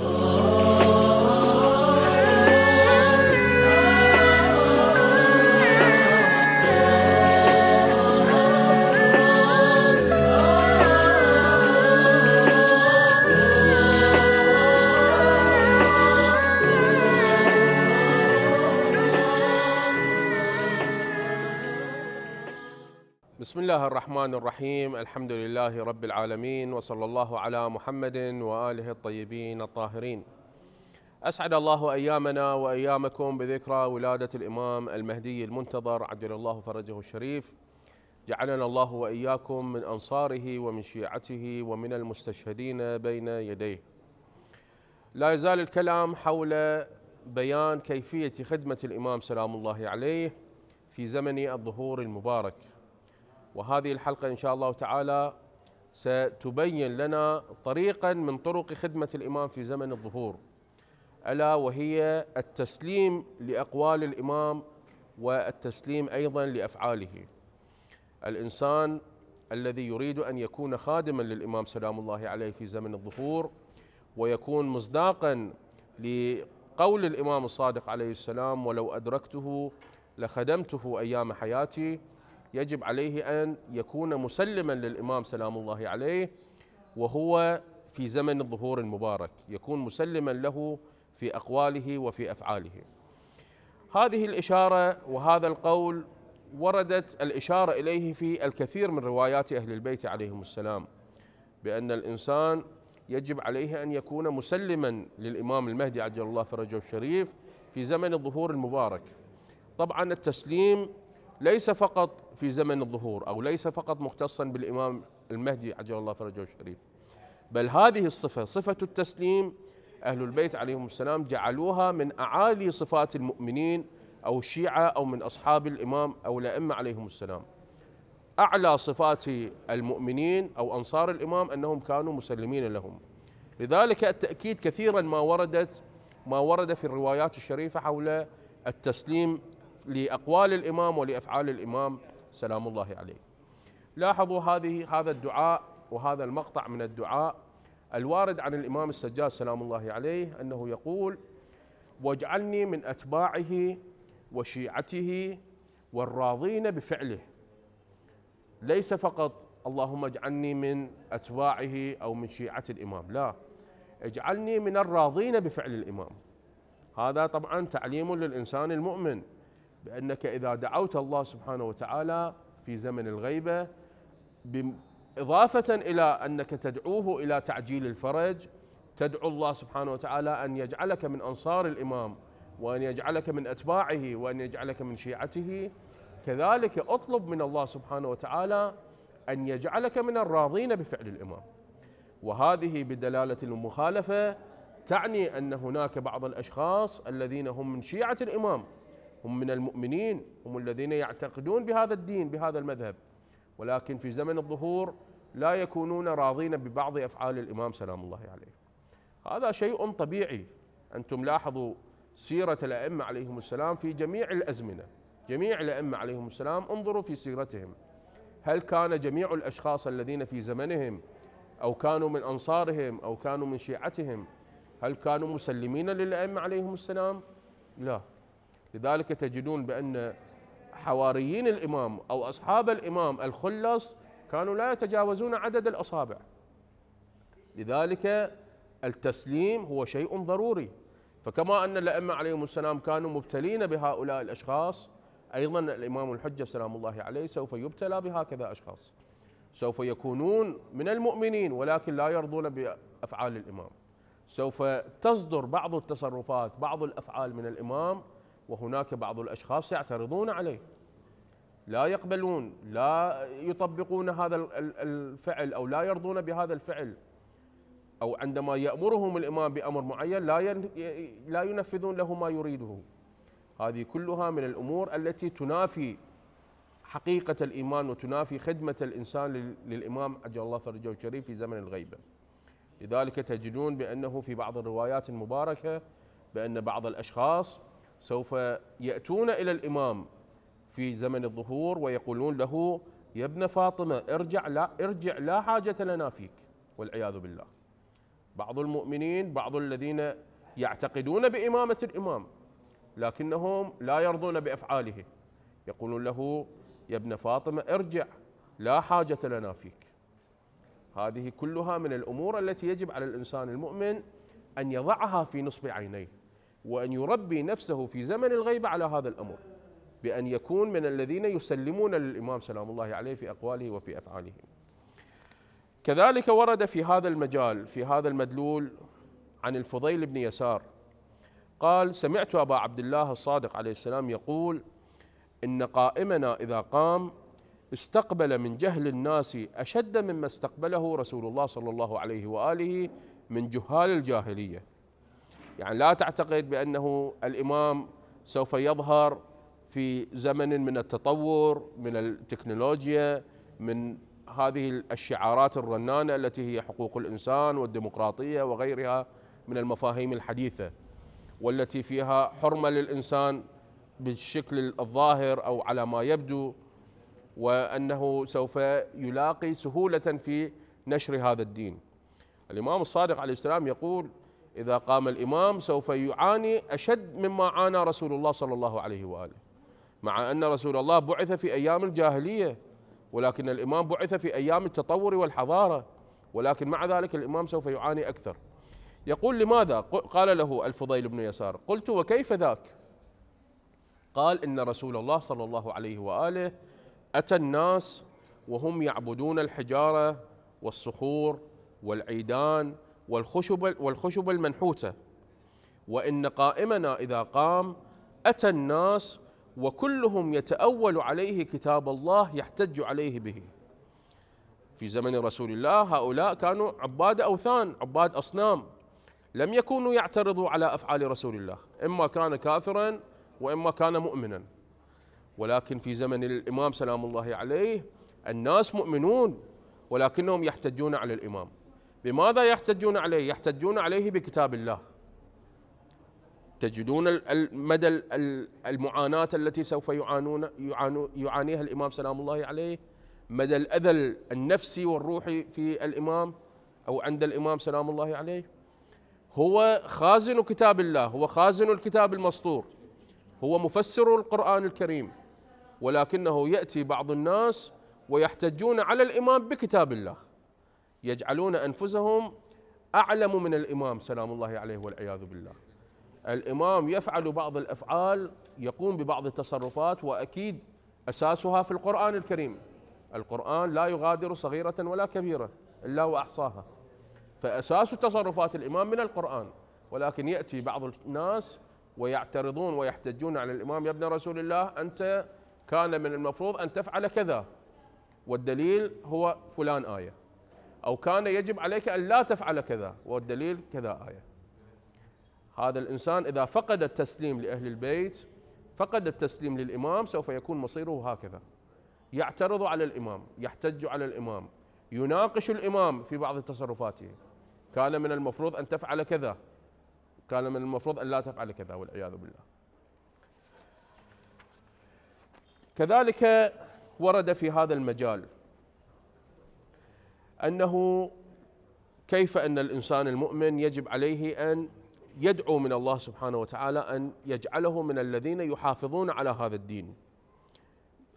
Oh. الرحمن الرحيم الحمد لله رب العالمين وصلى الله على محمد واله الطيبين الطاهرين. اسعد الله ايامنا وايامكم بذكرى ولاده الامام المهدي المنتظر عجل الله فرجه الشريف. جعلنا الله واياكم من انصاره ومن شيعته ومن المستشهدين بين يديه. لا يزال الكلام حول بيان كيفيه خدمه الامام سلام الله عليه في زمن الظهور المبارك وهذه الحلقة إن شاء الله تعالى ستبين لنا طريقا من طرق خدمة الإمام في زمن الظهور ألا وهي التسليم لأقوال الإمام والتسليم أيضا لأفعاله الإنسان الذي يريد أن يكون خادما للإمام سلام الله عليه في زمن الظهور ويكون مصداقا لقول الإمام الصادق عليه السلام ولو أدركته لخدمته أيام حياتي يجب عليه أن يكون مسلما للإمام سلام الله عليه وهو في زمن الظهور المبارك يكون مسلما له في أقواله وفي أفعاله هذه الإشارة وهذا القول وردت الإشارة إليه في الكثير من روايات أهل البيت عليهم السلام بأن الإنسان يجب عليه أن يكون مسلما للإمام المهدي عجل الله فرجه الشريف في زمن الظهور المبارك طبعا التسليم ليس فقط في زمن الظهور أو ليس فقط مختصا بالإمام المهدي عجل الله فرجه الشريف بل هذه الصفة صفة التسليم أهل البيت عليهم السلام جعلوها من أعالي صفات المؤمنين أو الشيعة أو من أصحاب الإمام أو الأئمة عليهم السلام أعلى صفات المؤمنين أو أنصار الإمام أنهم كانوا مسلمين لهم لذلك التأكيد كثيرا ما وردت ما ورد في الروايات الشريفة حول التسليم لأقوال الإمام ولأفعال الإمام سلام الله عليه لاحظوا هذه هذا الدعاء وهذا المقطع من الدعاء الوارد عن الإمام السجاد سلام الله عليه أنه يقول واجعلني من أتباعه وشيعته والراضين بفعله ليس فقط اللهم اجعلني من أتباعه أو من شيعة الإمام لا اجعلني من الراضين بفعل الإمام هذا طبعا تعليم للإنسان المؤمن بأنك إذا دعوت الله سبحانه وتعالى في زمن الغيبة إضافة إلى أنك تدعوه إلى تعجيل الفرج تدعو الله سبحانه وتعالى أن يجعلك من أنصار الإمام وأن يجعلك من أتباعه وأن يجعلك من شيعته كذلك اطلب من الله سبحانه وتعالى أن يجعلك من الراضين بفعل الإمام وهذه بدلالة المخالفة تعني أن هناك بعض الأشخاص الذين هم من شيعة الإمام هم من المؤمنين هم الذين يعتقدون بهذا الدين بهذا المذهب ولكن في زمن الظهور لا يكونون راضين ببعض افعال الامام سلام الله عليه. هذا شيء طبيعي انتم لاحظوا سيره الائمه عليهم السلام في جميع الازمنه، جميع الائمه عليهم السلام انظروا في سيرتهم. هل كان جميع الاشخاص الذين في زمنهم او كانوا من انصارهم او كانوا من شيعتهم هل كانوا مسلمين للائمه عليهم السلام؟ لا، لذلك تجدون بأن حواريين الإمام أو أصحاب الإمام الخلص كانوا لا يتجاوزون عدد الأصابع لذلك التسليم هو شيء ضروري فكما أن الأئمة عليهم السلام كانوا مبتلين بهؤلاء الأشخاص أيضا الإمام الحجة سلام الله عليه سوف يبتلى بهكذا أشخاص سوف يكونون من المؤمنين ولكن لا يرضون بأفعال الإمام سوف تصدر بعض التصرفات بعض الأفعال من الإمام وهناك بعض الأشخاص يعترضون عليه لا يقبلون لا يطبقون هذا الفعل أو لا يرضون بهذا الفعل أو عندما يأمرهم الإمام بأمر معين لا لا ينفذون له ما يريده هذه كلها من الأمور التي تنافي حقيقة الإيمان وتنافي خدمة الإنسان للإمام عجل الله فرجه الشريف في زمن الغيبة لذلك تجدون بأنه في بعض الروايات المباركة بأن بعض الأشخاص سوف يأتون إلى الإمام في زمن الظهور ويقولون له يا ابن فاطمة ارجع لا ارجع لا حاجة لنا فيك والعياذ بالله بعض المؤمنين بعض الذين يعتقدون بإمامة الإمام لكنهم لا يرضون بأفعاله يقولون له يا ابن فاطمة ارجع لا حاجة لنا فيك هذه كلها من الأمور التي يجب على الإنسان المؤمن أن يضعها في نصب عينيه وأن يربي نفسه في زمن الغيبة على هذا الأمر بأن يكون من الذين يسلمون للإمام سلام الله عليه في أقواله وفي أفعاله كذلك ورد في هذا المجال في هذا المدلول عن الفضيل بن يسار قال سمعت أبا عبد الله الصادق عليه السلام يقول إن قائمنا إذا قام استقبل من جهل الناس أشد مما استقبله رسول الله صلى الله عليه وآله من جهال الجاهلية يعني لا تعتقد بأنه الإمام سوف يظهر في زمن من التطور من التكنولوجيا من هذه الشعارات الرنانة التي هي حقوق الإنسان والديمقراطية وغيرها من المفاهيم الحديثة والتي فيها حرمة للإنسان بالشكل الظاهر أو على ما يبدو وأنه سوف يلاقي سهولة في نشر هذا الدين الإمام الصادق عليه السلام يقول إذا قام الإمام سوف يعاني أشد مما عانى رسول الله صلى الله عليه وآله مع أن رسول الله بعث في أيام الجاهلية ولكن الإمام بعث في أيام التطور والحضارة ولكن مع ذلك الإمام سوف يعاني أكثر يقول لماذا قال له الفضيل بن يسار قلت وكيف ذاك قال إن رسول الله صلى الله عليه وآله أتى الناس وهم يعبدون الحجارة والصخور والعيدان والخشب والخشب المنحوتة وإن قائمنا إذا قام أتى الناس وكلهم يتأول عليه كتاب الله يحتج عليه به في زمن رسول الله هؤلاء كانوا عباد أوثان عباد أصنام لم يكونوا يعترضوا على أفعال رسول الله إما كان كافرا وإما كان مؤمنا ولكن في زمن الإمام سلام الله عليه الناس مؤمنون ولكنهم يحتجون على الإمام بماذا يحتجون عليه؟ يحتجون عليه بكتاب الله تجدون مدى المعاناة التي سوف يعانون يعانيها الإمام سلام الله عليه مدى الأذى النفسي والروحي في الإمام أو عند الإمام سلام الله عليه هو خازن كتاب الله هو خازن الكتاب المسطور هو مفسر القرآن الكريم ولكنه يأتي بعض الناس ويحتجون على الإمام بكتاب الله يجعلون انفسهم اعلم من الامام سلام الله عليه والعياذ بالله. الامام يفعل بعض الافعال يقوم ببعض التصرفات واكيد اساسها في القران الكريم. القران لا يغادر صغيره ولا كبيره الا واحصاها. فاساس تصرفات الامام من القران ولكن ياتي بعض الناس ويعترضون ويحتجون على الامام يا ابن رسول الله انت كان من المفروض ان تفعل كذا والدليل هو فلان ايه أو كان يجب عليك أن لا تفعل كذا والدليل كذا آية هذا الإنسان إذا فقد التسليم لأهل البيت فقد التسليم للإمام سوف يكون مصيره هكذا يعترض على الإمام يحتج على الإمام يناقش الإمام في بعض تصرفاته كان من المفروض أن تفعل كذا كان من المفروض أن لا تفعل كذا والعياذ بالله كذلك ورد في هذا المجال أنه كيف أن الإنسان المؤمن يجب عليه أن يدعو من الله سبحانه وتعالى أن يجعله من الذين يحافظون على هذا الدين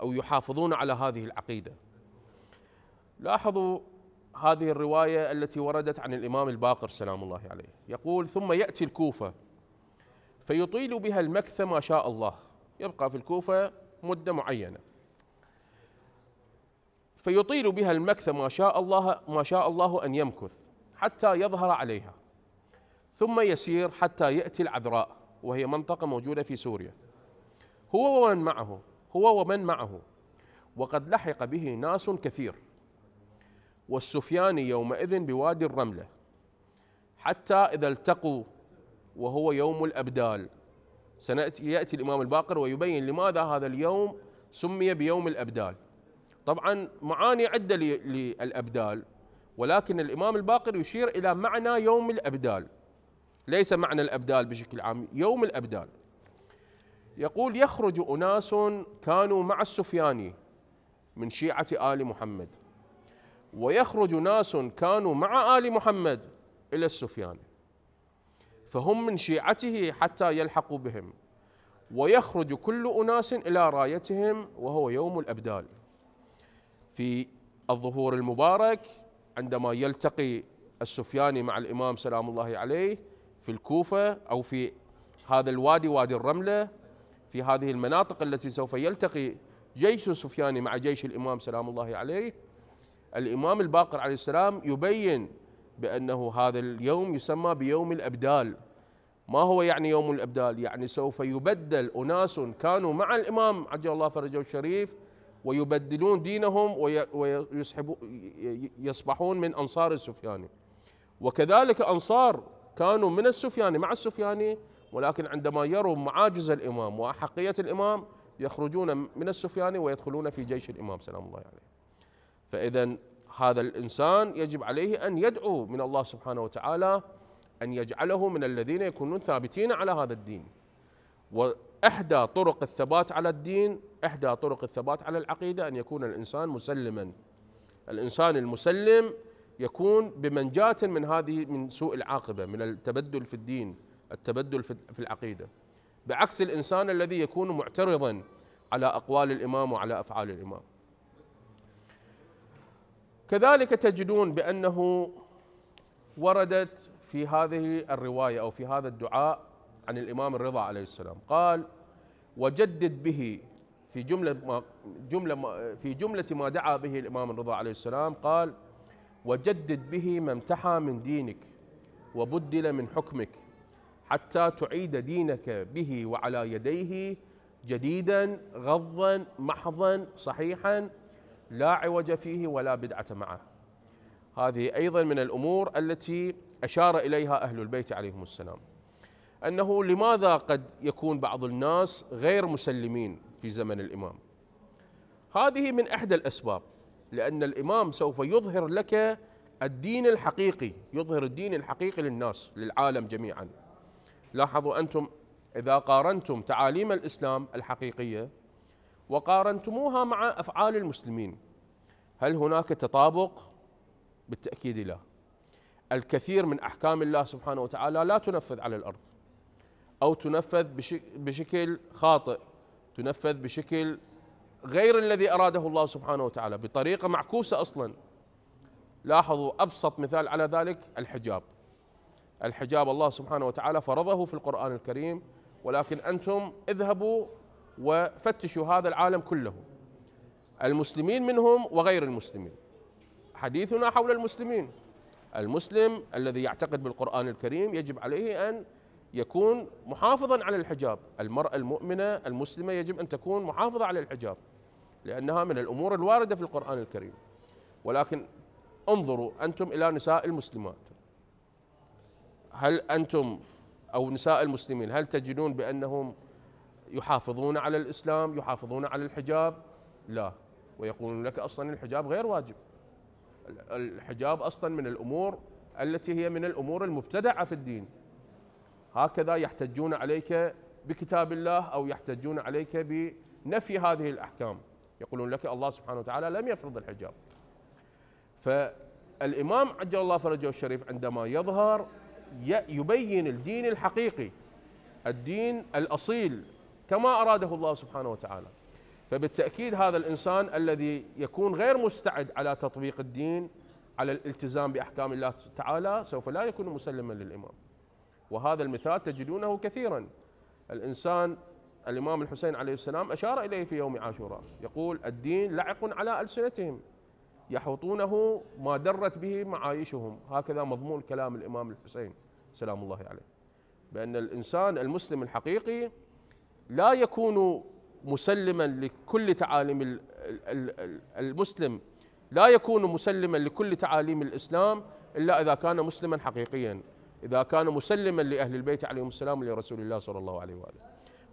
أو يحافظون على هذه العقيدة لاحظوا هذه الرواية التي وردت عن الإمام الباقر سلام الله عليه يقول ثم يأتي الكوفة فيطيل بها المكث ما شاء الله يبقى في الكوفة مدة معينة فيطيل بها المكث ما شاء الله ما شاء الله ان يمكث حتى يظهر عليها ثم يسير حتى ياتي العذراء وهي منطقه موجوده في سوريا هو ومن معه هو ومن معه وقد لحق به ناس كثير والسفياني يومئذ بوادي الرمله حتى اذا التقوا وهو يوم الابدال سناتي ياتي الامام الباقر ويبين لماذا هذا اليوم سمي بيوم الابدال طبعا معاني عدة للأبدال ولكن الإمام الباقر يشير إلى معنى يوم الأبدال ليس معنى الأبدال بشكل عام يوم الأبدال يقول يخرج أناس كانوا مع السفياني من شيعة آل محمد ويخرج ناس كانوا مع آل محمد إلى السفياني فهم من شيعته حتى يلحقوا بهم ويخرج كل أناس إلى رايتهم وهو يوم الأبدال في الظهور المبارك عندما يلتقي السفياني مع الإمام سلام الله عليه في الكوفة أو في هذا الوادي وادي الرملة في هذه المناطق التي سوف يلتقي جيش سفياني مع جيش الإمام سلام الله عليه الإمام الباقر عليه السلام يبين بأنه هذا اليوم يسمى بيوم الأبدال ما هو يعني يوم الأبدال يعني سوف يبدل أناس كانوا مع الإمام عجل الله فرجه الشريف ويبدلون دينهم ويصبحون من أنصار السفياني وكذلك أنصار كانوا من السفياني مع السفياني ولكن عندما يروا معاجز الإمام وأحقية الإمام يخرجون من السفياني ويدخلون في جيش الإمام سلام الله عليه فإذا هذا الإنسان يجب عليه أن يدعو من الله سبحانه وتعالى أن يجعله من الذين يكونون ثابتين على هذا الدين إحدى طرق الثبات على الدين إحدى طرق الثبات على العقيدة أن يكون الإنسان مسلما الإنسان المسلم يكون بمنجاة من هذه من سوء العاقبة من التبدل في الدين التبدل في العقيدة بعكس الإنسان الذي يكون معترضا على أقوال الإمام وعلى أفعال الإمام كذلك تجدون بأنه وردت في هذه الرواية أو في هذا الدعاء عن الإمام الرضا عليه السلام قال وجدد به في جملة ما جملة ما في جملة ما دعا به الإمام الرضا عليه السلام قال وجدد به ما امتحى من دينك وبدل من حكمك حتى تعيد دينك به وعلى يديه جديدا غضا محضا صحيحا لا عوج فيه ولا بدعة معه هذه أيضا من الأمور التي أشار إليها أهل البيت عليهم السلام انه لماذا قد يكون بعض الناس غير مسلمين في زمن الامام هذه من احدى الاسباب لان الامام سوف يظهر لك الدين الحقيقي يظهر الدين الحقيقي للناس للعالم جميعا لاحظوا انتم اذا قارنتم تعاليم الاسلام الحقيقيه وقارنتموها مع افعال المسلمين هل هناك تطابق بالتاكيد لا الكثير من احكام الله سبحانه وتعالى لا تنفذ على الارض أو تنفذ بشكل خاطئ تنفذ بشكل غير الذي أراده الله سبحانه وتعالى بطريقة معكوسة أصلا لاحظوا أبسط مثال على ذلك الحجاب الحجاب الله سبحانه وتعالى فرضه في القرآن الكريم ولكن أنتم اذهبوا وفتشوا هذا العالم كله المسلمين منهم وغير المسلمين حديثنا حول المسلمين المسلم الذي يعتقد بالقرآن الكريم يجب عليه أن يكون محافظا على الحجاب المرأة المؤمنة المسلمة يجب أن تكون محافظة على الحجاب لأنها من الأمور الواردة في القرآن الكريم ولكن انظروا أنتم إلى نساء المسلمات هل أنتم أو نساء المسلمين هل تجدون بأنهم يحافظون على الإسلام يحافظون على الحجاب لا ويقولون لك أصلا الحجاب غير واجب الحجاب أصلا من الأمور التي هي من الأمور المبتدعة في الدين هكذا يحتجون عليك بكتاب الله أو يحتجون عليك بنفي هذه الأحكام يقولون لك الله سبحانه وتعالى لم يفرض الحجاب فالإمام عجل الله فرجه الشريف عندما يظهر يبين الدين الحقيقي الدين الأصيل كما أراده الله سبحانه وتعالى فبالتأكيد هذا الإنسان الذي يكون غير مستعد على تطبيق الدين على الالتزام بأحكام الله تعالى سوف لا يكون مسلما للإمام وهذا المثال تجدونه كثيرا الإنسان الإمام الحسين عليه السلام أشار إليه في يوم عاشوراء يقول الدين لعق على ألسنتهم يحوطونه ما درت به معايشهم هكذا مضمون كلام الإمام الحسين سلام الله عليه بأن الإنسان المسلم الحقيقي لا يكون مسلما لكل تعاليم المسلم لا يكون مسلما لكل تعاليم الإسلام إلا إذا كان مسلما حقيقيا إذا كان مسلما لأهل البيت عليهم السلام لرسول الله صلى الله عليه وآله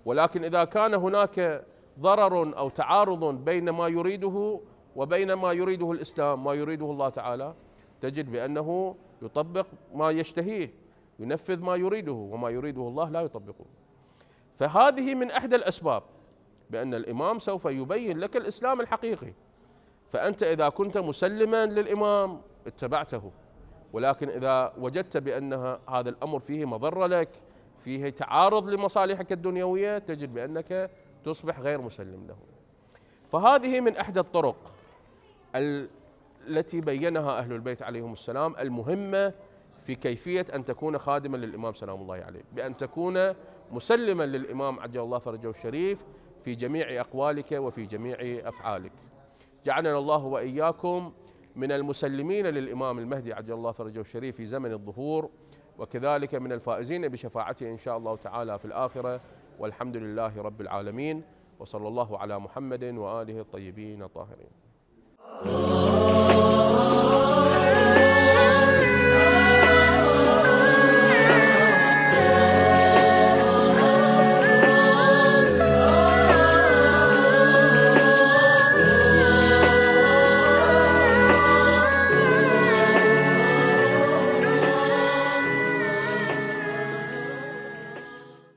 ولكن إذا كان هناك ضرر أو تعارض بين ما يريده وبين ما يريده الإسلام ما يريده الله تعالى تجد بأنه يطبق ما يشتهيه ينفذ ما يريده وما يريده الله لا يطبقه فهذه من احدى الاسباب بان الامام سوف يبين لك الاسلام الحقيقي فانت اذا كنت مسلما للامام اتبعته ولكن إذا وجدت بأنها هذا الأمر فيه مضرة لك فيه تعارض لمصالحك الدنيوية تجد بأنك تصبح غير مسلم له فهذه من إحدى الطرق التي بينها أهل البيت عليهم السلام المهمة في كيفية أن تكون خادما للإمام سلام الله عليه بأن تكون مسلما للإمام عجل الله فرجه الشريف في جميع أقوالك وفي جميع أفعالك جعلنا الله وإياكم من المسلمين للإمام المهدي عجل الله فرجه الشريف في زمن الظهور وكذلك من الفائزين بشفاعته إن شاء الله تعالى في الآخرة والحمد لله رب العالمين وصلى الله على محمد وآله الطيبين الطاهرين